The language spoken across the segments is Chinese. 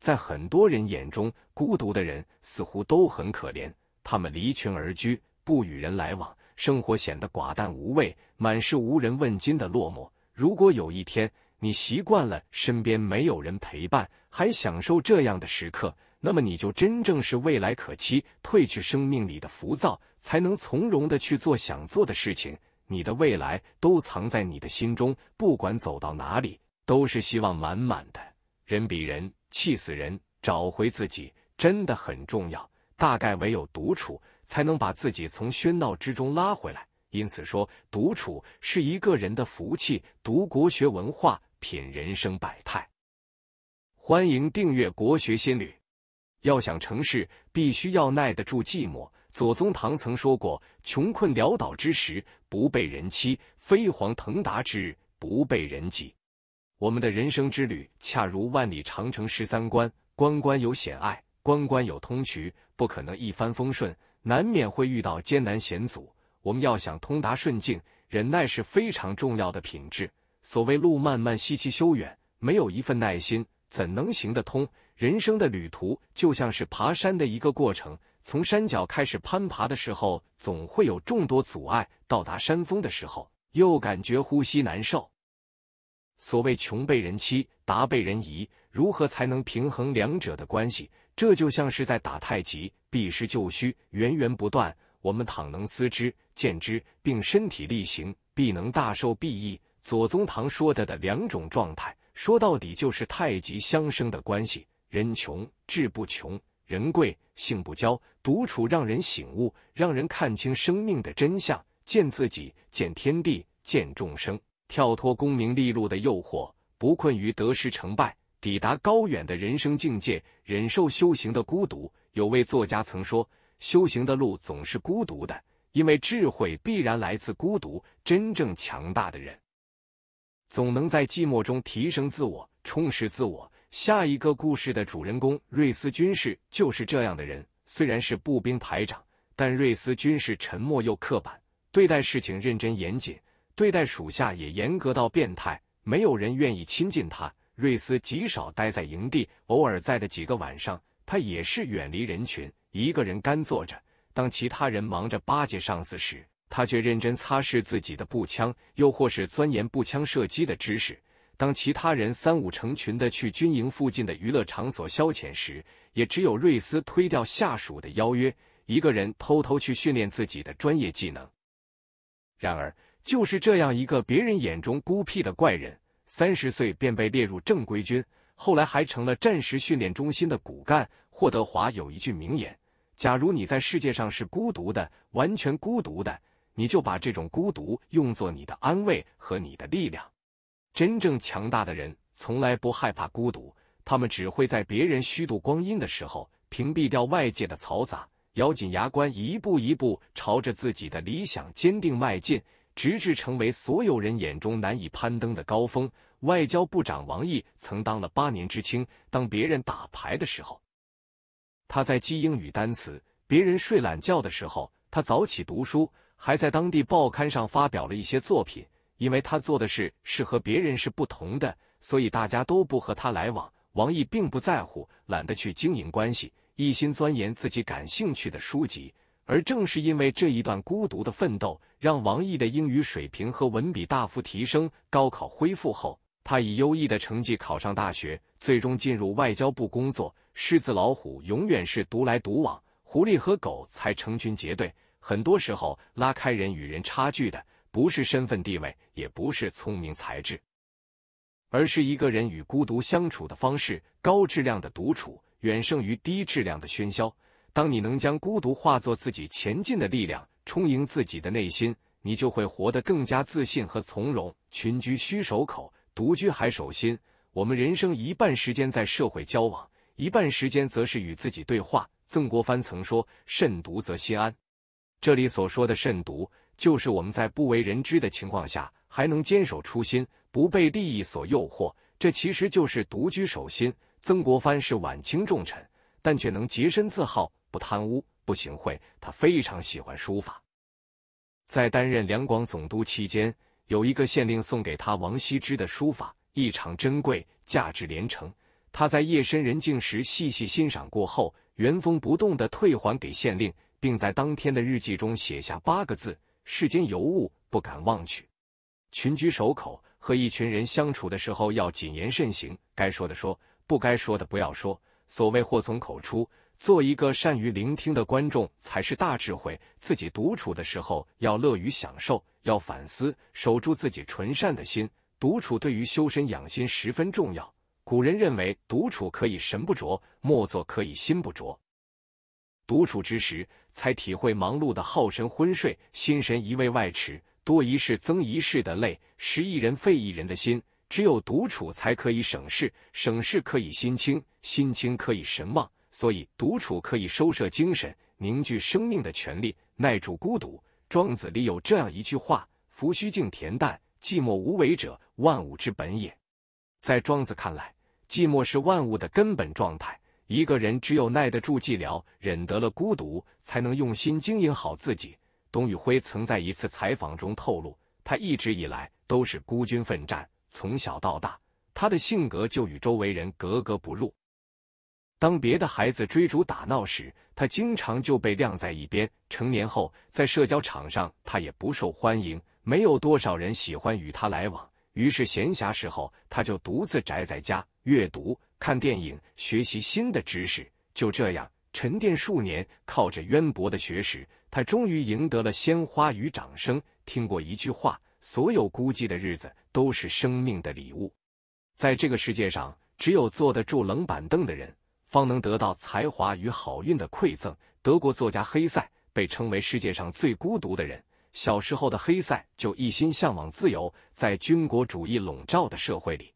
在很多人眼中，孤独的人似乎都很可怜。他们离群而居，不与人来往，生活显得寡淡无味，满是无人问津的落寞。如果有一天，你习惯了身边没有人陪伴，还享受这样的时刻，那么你就真正是未来可期。褪去生命里的浮躁，才能从容的去做想做的事情。你的未来都藏在你的心中，不管走到哪里，都是希望满满的。人比人。气死人！找回自己真的很重要，大概唯有独处，才能把自己从喧闹之中拉回来。因此说，独处是一个人的福气。读国学文化，品人生百态。欢迎订阅《国学心旅》。要想成事，必须要耐得住寂寞。左宗棠曾说过：“穷困潦倒之时，不被人欺；飞黄腾达之日，不被人挤。”我们的人生之旅，恰如万里长城十三关，关关有险隘，关关有通渠，不可能一帆风顺，难免会遇到艰难险阻。我们要想通达顺境，忍耐是非常重要的品质。所谓路漫漫其修远，没有一份耐心，怎能行得通？人生的旅途就像是爬山的一个过程，从山脚开始攀爬的时候，总会有众多阻碍；到达山峰的时候，又感觉呼吸难受。所谓穷被人欺，达被人疑，如何才能平衡两者的关系？这就像是在打太极，避实就虚，源源不断。我们倘能思之、见之，并身体力行，必能大受裨益。左宗棠说的的两种状态，说到底就是太极相生的关系。人穷志不穷，人贵性不骄。独处让人醒悟，让人看清生命的真相，见自己，见天地，见众生。跳脱功名利禄的诱惑，不困于得失成败，抵达高远的人生境界。忍受修行的孤独。有位作家曾说：“修行的路总是孤独的，因为智慧必然来自孤独。真正强大的人，总能在寂寞中提升自我，充实自我。”下一个故事的主人公瑞斯军事就是这样的人。虽然是步兵排长，但瑞斯军事沉默又刻板，对待事情认真严谨。对待属下也严格到变态，没有人愿意亲近他。瑞斯极少待在营地，偶尔在的几个晚上，他也是远离人群，一个人干坐着。当其他人忙着巴结上司时，他却认真擦拭自己的步枪，又或是钻研步枪射击的知识。当其他人三五成群的去军营附近的娱乐场所消遣时，也只有瑞斯推掉下属的邀约，一个人偷偷去训练自己的专业技能。然而。就是这样一个别人眼中孤僻的怪人，三十岁便被列入正规军，后来还成了战时训练中心的骨干。霍德华有一句名言：“假如你在世界上是孤独的，完全孤独的，你就把这种孤独用作你的安慰和你的力量。真正强大的人从来不害怕孤独，他们只会在别人虚度光阴的时候，屏蔽掉外界的嘈杂，咬紧牙关，一步一步朝着自己的理想坚定迈进。”直至成为所有人眼中难以攀登的高峰。外交部长王毅曾当了八年知青，当别人打牌的时候，他在记英语单词；别人睡懒觉的时候，他早起读书，还在当地报刊上发表了一些作品。因为他做的事是和别人是不同的，所以大家都不和他来往。王毅并不在乎，懒得去经营关系，一心钻研自己感兴趣的书籍。而正是因为这一段孤独的奋斗，让王毅的英语水平和文笔大幅提升。高考恢复后，他以优异的成绩考上大学，最终进入外交部工作。狮子老虎永远是独来独往，狐狸和狗才成群结队。很多时候，拉开人与人差距的，不是身份地位，也不是聪明才智，而是一个人与孤独相处的方式。高质量的独处，远胜于低质量的喧嚣。当你能将孤独化作自己前进的力量，充盈自己的内心，你就会活得更加自信和从容。群居需守口，独居还守心。我们人生一半时间在社会交往，一半时间则是与自己对话。曾国藩曾说：“慎独则心安。”这里所说的慎独，就是我们在不为人知的情况下，还能坚守初心，不被利益所诱惑。这其实就是独居守心。曾国藩是晚清重臣，但却能洁身自好。不贪污，不行贿。他非常喜欢书法。在担任两广总督期间，有一个县令送给他王羲之的书法，异常珍贵，价值连城。他在夜深人静时细细欣赏过后，原封不动的退还给县令，并在当天的日记中写下八个字：“世间尤物，不敢忘取。”群居守口，和一群人相处的时候要谨言慎行，该说的说，不该说的不要说。所谓祸从口出。做一个善于聆听的观众才是大智慧。自己独处的时候要乐于享受，要反思，守住自己纯善的心。独处对于修身养心十分重要。古人认为，独处可以神不着，莫做可以心不着。独处之时，才体会忙碌的耗神昏睡，心神一味外驰，多一事增一事的累，失一人费一人的心。只有独处才可以省事，省事可以心清，心清可以神旺。所以，独处可以收摄精神，凝聚生命的权利，耐住孤独。庄子里有这样一句话：“夫虚静恬淡，寂寞无为者，万物之本也。”在庄子看来，寂寞是万物的根本状态。一个人只有耐得住寂寥，忍得了孤独，才能用心经营好自己。董宇辉曾在一次采访中透露，他一直以来都是孤军奋战，从小到大，他的性格就与周围人格格不入。当别的孩子追逐打闹时，他经常就被晾在一边。成年后，在社交场上，他也不受欢迎，没有多少人喜欢与他来往。于是，闲暇时候，他就独自宅在家，阅读、看电影、学习新的知识。就这样沉淀数年，靠着渊博的学识，他终于赢得了鲜花与掌声。听过一句话：“所有孤寂的日子都是生命的礼物。”在这个世界上，只有坐得住冷板凳的人。方能得到才华与好运的馈赠。德国作家黑塞被称为世界上最孤独的人。小时候的黑塞就一心向往自由，在军国主义笼罩的社会里，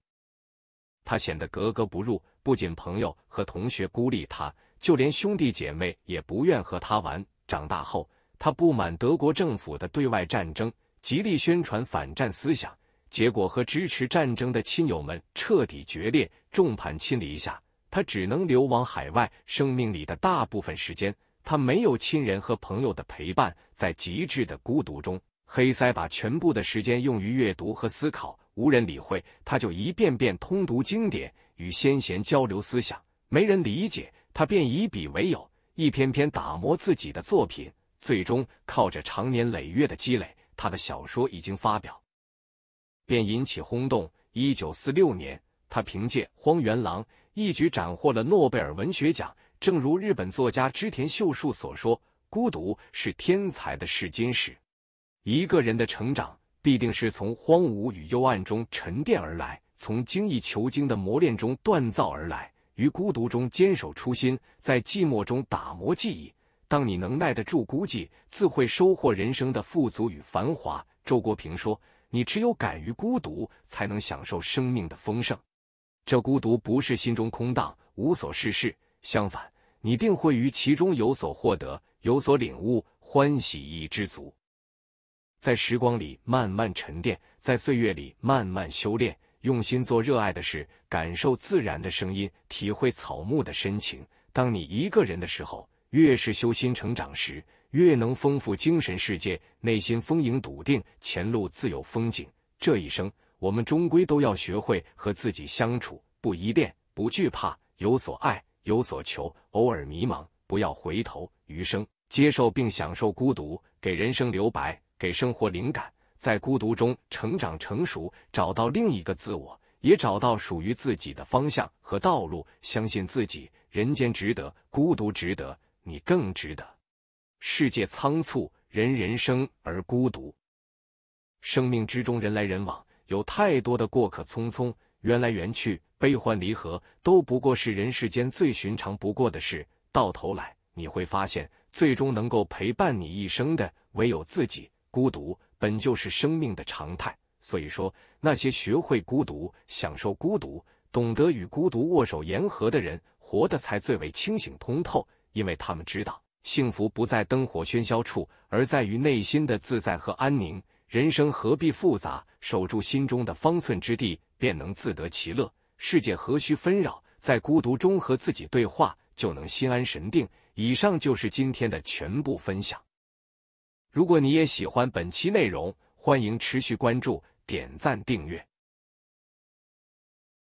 他显得格格不入。不仅朋友和同学孤立他，就连兄弟姐妹也不愿和他玩。长大后，他不满德国政府的对外战争，极力宣传反战思想，结果和支持战争的亲友们彻底决裂，众叛亲离。下。他只能流亡海外，生命里的大部分时间，他没有亲人和朋友的陪伴，在极致的孤独中，黑塞把全部的时间用于阅读和思考。无人理会，他就一遍遍通读经典，与先贤交流思想。没人理解，他便以笔为友，一篇篇打磨自己的作品。最终，靠着长年累月的积累，他的小说已经发表，便引起轰动。一九四六年，他凭借《荒原狼》。一举斩获了诺贝尔文学奖。正如日本作家织田秀树所说：“孤独是天才的试金石。一个人的成长必定是从荒芜与幽暗中沉淀而来，从精益求精的磨练中锻造而来。于孤独中坚守初心，在寂寞中打磨技艺。当你能耐得住孤寂，自会收获人生的富足与繁华。”周国平说：“你只有敢于孤独，才能享受生命的丰盛。”这孤独不是心中空荡无所事事，相反，你定会于其中有所获得，有所领悟，欢喜已知足。在时光里慢慢沉淀，在岁月里慢慢修炼，用心做热爱的事，感受自然的声音，体会草木的深情。当你一个人的时候，越是修心成长时，越能丰富精神世界，内心丰盈笃定，前路自有风景。这一生。我们终归都要学会和自己相处，不依恋，不惧怕，有所爱，有所求。偶尔迷茫，不要回头。余生，接受并享受孤独，给人生留白，给生活灵感。在孤独中成长、成熟，找到另一个自我，也找到属于自己的方向和道路。相信自己，人间值得，孤独值得，你更值得。世界仓促，人人生而孤独，生命之中人来人往。有太多的过客匆匆，缘来缘去，悲欢离合，都不过是人世间最寻常不过的事。到头来，你会发现，最终能够陪伴你一生的，唯有自己。孤独本就是生命的常态，所以说，那些学会孤独、享受孤独、懂得与孤独握手言和的人，活得才最为清醒通透。因为他们知道，幸福不在灯火喧嚣处，而在于内心的自在和安宁。人生何必复杂？守住心中的方寸之地，便能自得其乐。世界何须纷扰？在孤独中和自己对话，就能心安神定。以上就是今天的全部分享。如果你也喜欢本期内容，欢迎持续关注、点赞、订阅。